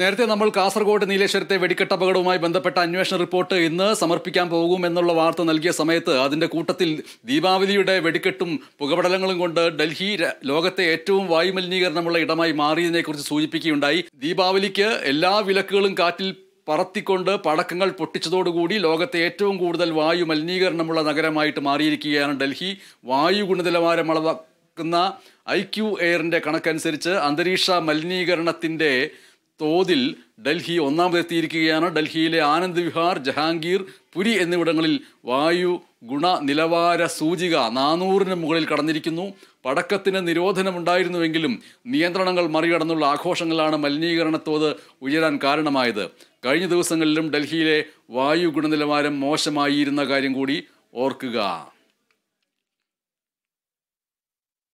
നേരത്തെ നമ്മൾ കാസർഗോഡ് നീലേശ്വരത്തെ വെടിക്കെട്ട് അപകടവുമായി ബന്ധപ്പെട്ട അന്വേഷണ റിപ്പോർട്ട് ഇന്ന് സമർപ്പിക്കാൻ പോകും എന്നുള്ള വാർത്ത നൽകിയ സമയത്ത് അതിന്റെ കൂട്ടത്തിൽ ദീപാവലിയുടെ വെടിക്കെട്ടും പുകപടലങ്ങളും കൊണ്ട് ഡൽഹി ലോകത്തെ ഏറ്റവും വായുമലിനീകരണമുള്ള ഇടമായി മാറിയതിനെക്കുറിച്ച് സൂചിപ്പിക്കുകയുണ്ടായി ദീപാവലിക്ക് എല്ലാ വിലക്കുകളും കാറ്റിൽ പറത്തിക്കൊണ്ട് പടക്കങ്ങൾ പൊട്ടിച്ചതോടുകൂടി ലോകത്തെ ഏറ്റവും കൂടുതൽ വായു മലിനീകരണമുള്ള നഗരമായിട്ട് മാറിയിരിക്കുകയാണ് ഡൽഹി വായു ഗുണനിലവാരം അളവാക്കുന്ന ഐ ക്യു എയറിൻ്റെ കണക്കനുസരിച്ച് അന്തരീക്ഷ മലിനീകരണത്തിൻ്റെ തോതിൽ ഡൽഹി ഒന്നാമതെത്തിയിരിക്കുകയാണ് ഡൽഹിയിലെ ആനന്ദ് വിഹാർ ജഹാംഗീർ പുരി എന്നിവിടങ്ങളിൽ വായു ഗുണ നിലവാര സൂചിക നാനൂറിന് മുകളിൽ കടന്നിരിക്കുന്നു പടക്കത്തിന് നിരോധനമുണ്ടായിരുന്നുവെങ്കിലും നിയന്ത്രണങ്ങൾ മറികടന്നുള്ള ആഘോഷങ്ങളാണ് തോത് ഉയരാൻ കാരണമായത് കഴിഞ്ഞ ദിവസങ്ങളിലും ഡൽഹിയിലെ വായു ഗുണനിലവാരം മോശമായിരുന്ന കാര്യം കൂടി ഓർക്കുക